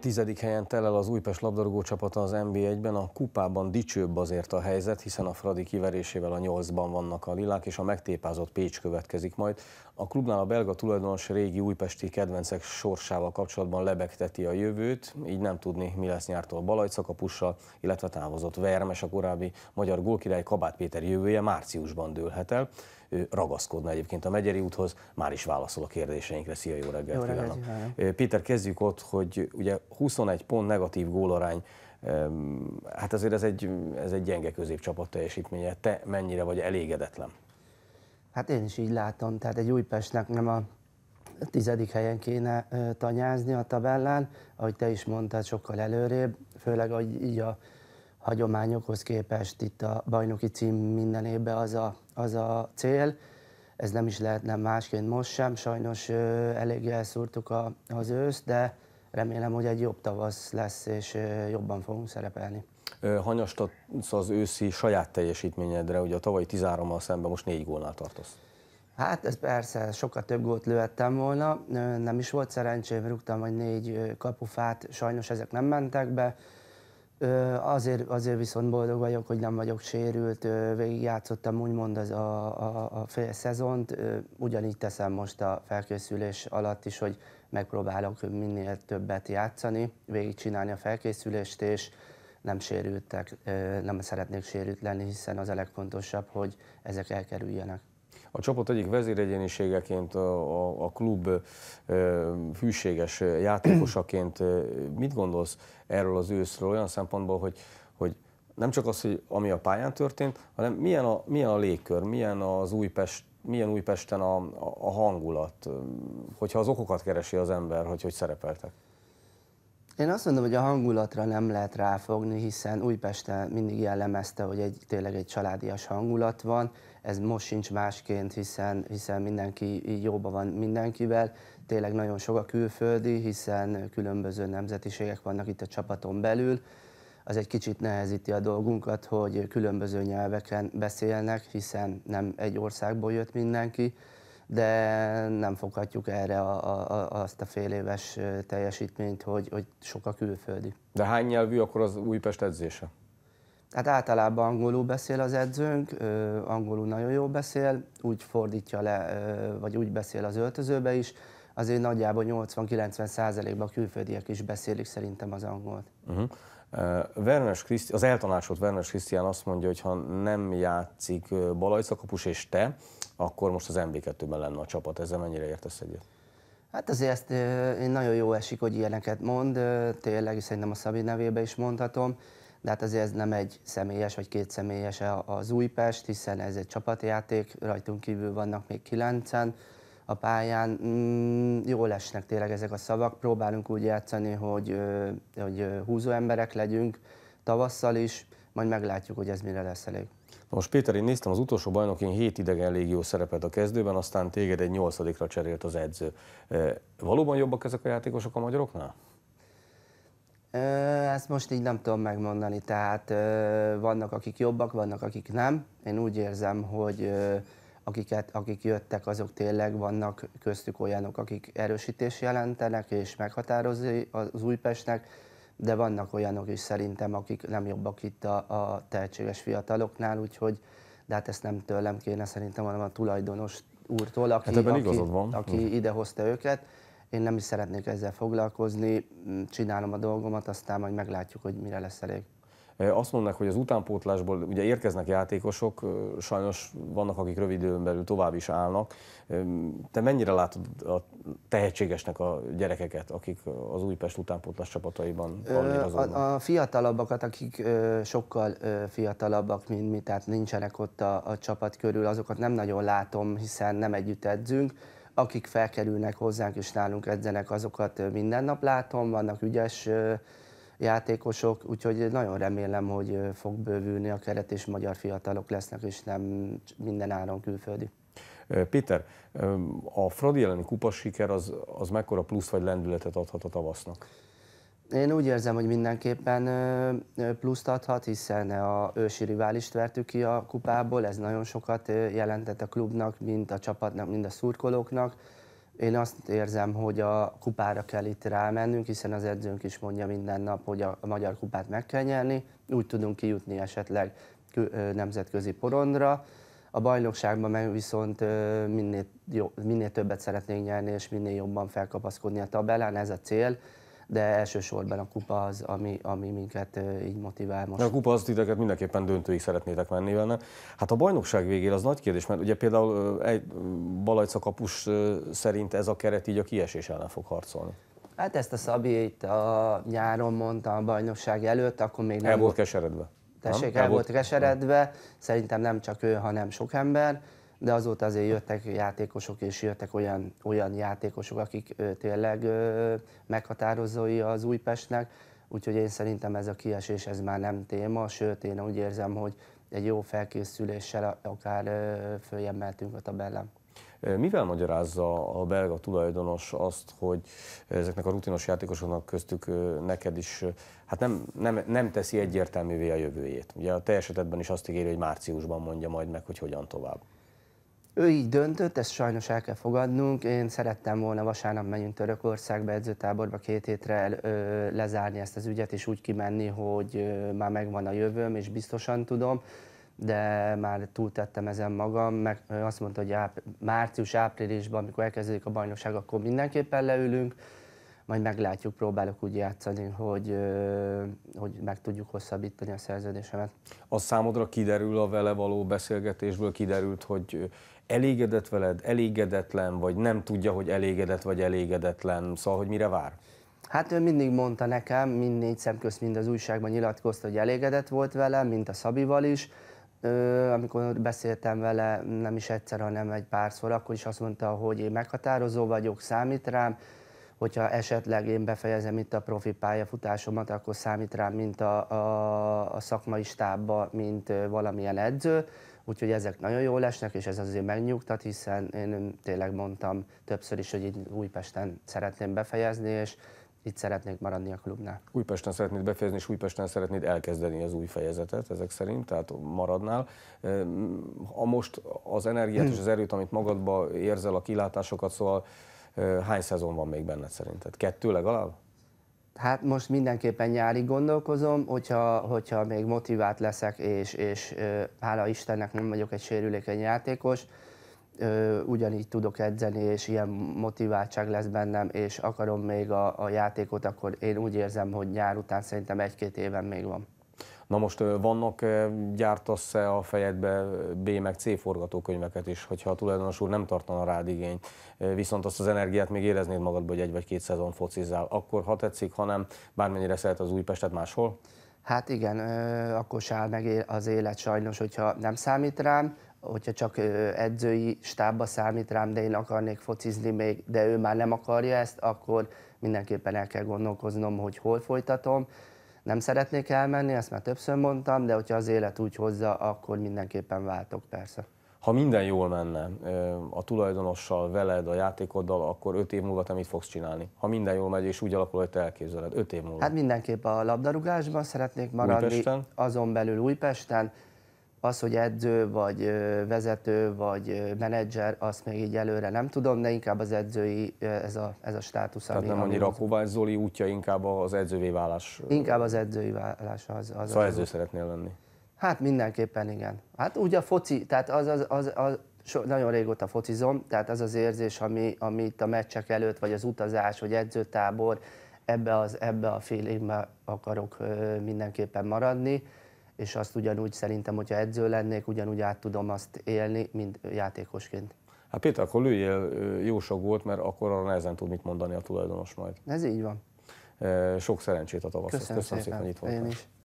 Tizedik helyen telel az Újpest labdarúgó csapata az NB1-ben, a kupában dicsőbb azért a helyzet, hiszen a Fradi kiverésével a nyolcban vannak a lilák, és a megtépázott Pécs következik majd. A klubnál a belga tulajdonos régi újpesti kedvencek sorsával kapcsolatban lebegteti a jövőt, így nem tudni, mi lesz nyártól balajszakapussal, illetve távozott Vermes, a korábbi magyar gólkirály Kabát Péter jövője márciusban dőlhet el ragaszkodna egyébként a Megyeri úthoz, már is válaszol a kérdéseinkre. Szia, jó reggelt, jó reggelt Péter, kezdjük ott, hogy ugye 21 pont negatív gólarány, hát azért ez egy, ez egy gyenge középcsapat teljesítménye. Te mennyire vagy elégedetlen? Hát én is így látom, tehát egy Újpestnek nem a tizedik helyen kéne tanyázni a tabellán, ahogy te is mondtad, sokkal előrébb, főleg hogy így a hagyományokhoz képest itt a bajnoki cím minden évben az a az a cél, ez nem is lehetne másként most sem, sajnos elég elszúrtuk a, az őszt, de remélem, hogy egy jobb tavasz lesz, és jobban fogunk szerepelni. Hanyastatsz az őszi saját teljesítményedre, ugye a tavalyi 13-mal szemben most négy gólnál tartasz. Hát ez persze, sokkal több gólt lőttem volna, nem is volt szerencsém, rúgtam vagy négy kapufát, sajnos ezek nem mentek be, Azért, azért viszont boldog vagyok, hogy nem vagyok sérült, végigjátszottam úgymond az a, a, a fél szezont, ugyanígy teszem most a felkészülés alatt is, hogy megpróbálok minél többet játszani, végigcsinálni a felkészülést, és nem sérültek, nem szeretnék sérült lenni, hiszen az a legfontosabb, hogy ezek elkerüljenek a csapat egyik vezéregyéniségeként, a, a klub hűséges játékosaként mit gondolsz erről az őszről olyan szempontból, hogy, hogy nem csak az, hogy ami a pályán történt, hanem milyen a, milyen a légkör, milyen az Újpest, milyen Újpesten a, a hangulat, hogyha az okokat keresi az ember, hogy hogy szerepeltek? Én azt mondom, hogy a hangulatra nem lehet ráfogni, hiszen Újpesten mindig jellemezte, hogy egy, tényleg egy családias hangulat van. Ez most sincs másként, hiszen, hiszen mindenki jóban van mindenkivel. Tényleg nagyon sok a külföldi, hiszen különböző nemzetiségek vannak itt a csapaton belül. Az egy kicsit nehezíti a dolgunkat, hogy különböző nyelveken beszélnek, hiszen nem egy országból jött mindenki de nem foghatjuk erre a, a, azt a fél éves teljesítményt, hogy, hogy sok a külföldi. De hány nyelvű akkor az Újpest edzése? Hát általában angolul beszél az edzőnk, angolul nagyon jól beszél, úgy fordítja le, vagy úgy beszél az öltözőbe is, azért nagyjából 80-90 százalékban a külföldiek is beszélik szerintem az angolt. Uh-huh. Vernes Kriszti, az eltanácsolt Vernes Krisztián azt mondja, hogy ha nem játszik balajszakapus és te, akkor most az MB2-ben lenne a csapat. Ezzel mennyire értesz egyet? Hát azért ezt nagyon jó esik, hogy ilyeneket mond, tényleg, és szerintem a Szabi nevébe is mondhatom, de hát azért ez nem egy személyes vagy két személyes az Újpest, hiszen ez egy csapatjáték, rajtunk kívül vannak még kilencen, a pályán. Mm, jól esnek tényleg ezek a szavak, próbálunk úgy játszani, hogy, hogy húzó emberek legyünk tavasszal is, majd meglátjuk, hogy ez mire lesz elég. Na most Péter, én néztem az utolsó bajnokin hét idegen légió szerepet a kezdőben, aztán téged egy nyolcadikra cserélt az edző. Valóban jobbak ezek a játékosok a magyaroknál? Ezt most így nem tudom megmondani, tehát vannak akik jobbak, vannak akik nem. Én úgy érzem, hogy akiket, akik jöttek, azok tényleg vannak köztük olyanok, akik erősítés jelentenek és meghatározó az Újpestnek, de vannak olyanok is szerintem, akik nem jobbak itt a, a tehetséges fiataloknál, úgyhogy de hát ezt nem tőlem kéne szerintem, hanem a tulajdonos úrtól, aki, hát aki, van. aki uh. Mhm. ide hozta őket. Én nem is szeretnék ezzel foglalkozni, csinálom a dolgomat, aztán majd meglátjuk, hogy mire lesz elég. Azt mondanak, hogy az utánpótlásból ugye érkeznek játékosok, sajnos vannak, akik rövid időn belül tovább is állnak. Te mennyire látod a tehetségesnek a gyerekeket, akik az Újpest utánpótlás csapataiban allírozódnak? A, a fiatalabbakat, akik sokkal fiatalabbak, mint mi, tehát nincsenek ott a, a csapat körül, azokat nem nagyon látom, hiszen nem együtt edzünk akik felkerülnek hozzánk és nálunk edzenek, azokat minden nap látom, vannak ügyes játékosok, úgyhogy nagyon remélem, hogy fog bővülni a keret, és magyar fiatalok lesznek, és nem minden áron külföldi. Péter, a Fradi elleni kupasiker az, az mekkora plusz vagy lendületet adhat a tavasznak? Én úgy érzem, hogy mindenképpen pluszt adhat, hiszen a ősi riválist vertük ki a kupából, ez nagyon sokat jelentett a klubnak, mind a csapatnak, mind a szurkolóknak én azt érzem, hogy a kupára kell itt rámennünk, hiszen az edzőnk is mondja minden nap, hogy a magyar kupát meg kell nyerni, úgy tudunk kijutni esetleg nemzetközi porondra. A bajnokságban meg viszont minél, jó, minél többet szeretnénk nyerni, és minél jobban felkapaszkodni a tabellán, ez a cél de elsősorban a kupa az, ami, ami minket így motivál most. A kupa az titeket mindenképpen döntőig szeretnétek menni vele. Hát a bajnokság végén az nagy kérdés, mert ugye például egy Balajca kapus szerint ez a keret így a kiesés ellen fog harcolni. Hát ezt a Szabi itt a nyáron mondta a bajnokság előtt, akkor még nem... El volt keseredve. Tessék, nem? el, el volt keseredve. Szerintem nem csak ő, hanem sok ember de azóta azért jöttek játékosok, és jöttek olyan, olyan játékosok, akik tényleg ö, meghatározói az Újpestnek, úgyhogy én szerintem ez a kiesés ez már nem téma, sőt én úgy érzem, hogy egy jó felkészüléssel akár ö, a tabellán. Mivel magyarázza a belga tulajdonos azt, hogy ezeknek a rutinos játékosoknak köztük neked is hát nem, nem, nem teszi egyértelművé a jövőjét? Ugye a te esetedben is azt ígéri, hogy márciusban mondja majd meg, hogy hogyan tovább. Ő így döntött, ezt sajnos el kell fogadnunk. Én szerettem volna vasárnap menjünk Törökországba edzőtáborba két hétre ö, lezárni ezt az ügyet, és úgy kimenni, hogy ö, már megvan a jövőm, és biztosan tudom, de már túltettem ezen magam, meg azt mondta, hogy áp, március-áprilisban, amikor elkezdődik a bajnokság, akkor mindenképpen leülünk, majd meglátjuk, próbálok úgy játszani, hogy, hogy meg tudjuk hosszabbítani a szerződésemet. A számodra kiderül a vele való beszélgetésből, kiderült, hogy elégedett veled, elégedetlen, vagy nem tudja, hogy elégedett vagy elégedetlen, szóval, hogy mire vár? Hát ő mindig mondta nekem, mind négy szemközt, mind az újságban nyilatkozta, hogy elégedett volt vele, mint a Szabival is. Ö, amikor beszéltem vele, nem is egyszer, hanem egy párszor, akkor is azt mondta, hogy én meghatározó vagyok, számít rám, hogyha esetleg én befejezem itt a profi pályafutásomat, akkor számít rám, mint a, a, a szakmai stábba, mint valamilyen edző. Úgyhogy ezek nagyon jól esnek, és ez azért megnyugtat, hiszen én tényleg mondtam többször is, hogy így Újpesten szeretném befejezni, és itt szeretnék maradni a klubnál. Újpesten szeretnéd befejezni, és Újpesten szeretnéd elkezdeni az új fejezetet ezek szerint, tehát maradnál. A most az energiát hmm. és az erőt, amit magadba érzel, a kilátásokat, szóval Hány szezon van még benned szerinted? Kettő legalább? Hát most mindenképpen nyári gondolkozom, hogyha, hogyha még motivált leszek, és, és hála Istennek nem vagyok egy sérülékeny játékos, ugyanígy tudok edzeni, és ilyen motiváltság lesz bennem, és akarom még a, a játékot, akkor én úgy érzem, hogy nyár után szerintem egy-két éven még van. Na most vannak, gyártasz-e a fejedbe B meg C forgatókönyveket is, hogyha a tulajdonos úr nem tartana rád igény, viszont azt az energiát még éreznéd magadban, hogy egy vagy két szezon focizzál, akkor ha tetszik, ha nem, bármennyire szeret az Újpestet máshol? Hát igen, akkor sáll meg az élet sajnos, hogyha nem számít rám, hogyha csak edzői stábba számít rám, de én akarnék focizni még, de ő már nem akarja ezt, akkor mindenképpen el kell gondolkoznom, hogy hol folytatom nem szeretnék elmenni, ezt már többször mondtam, de hogyha az élet úgy hozza, akkor mindenképpen váltok persze. Ha minden jól menne a tulajdonossal, veled, a játékoddal, akkor öt év múlva te mit fogsz csinálni? Ha minden jól megy és úgy alakul, hogy te elképzeled, öt év múlva. Hát mindenképp a labdarúgásban szeretnék maradni, Újpesten? azon belül Újpesten, az, hogy edző, vagy vezető, vagy menedzser, azt még így előre nem tudom, de inkább az edzői, ez a, ez a státusz. Tehát ami nem annyira a Kovács Zoli útja, inkább az edzővé válás. Inkább az edzői válás az. az szóval az edző szeretnél lenni? Hát mindenképpen igen. Hát úgy a foci, tehát az, az, az, az so, nagyon régóta focizom, tehát az az érzés, ami, ami itt a meccsek előtt, vagy az utazás, vagy edzőtábor, ebbe, az, ebbe a félingbe akarok mindenképpen maradni és azt ugyanúgy szerintem, hogyha edző lennék, ugyanúgy át tudom azt élni, mint játékosként. Hát Péter, akkor lőjél jó sok volt, mert akkor arra nehezen tud mit mondani a tulajdonos majd. Ez így van. Sok szerencsét a tavaszhoz. Köszönöm, Köszönöm szépen, hogy itt voltál. Én is.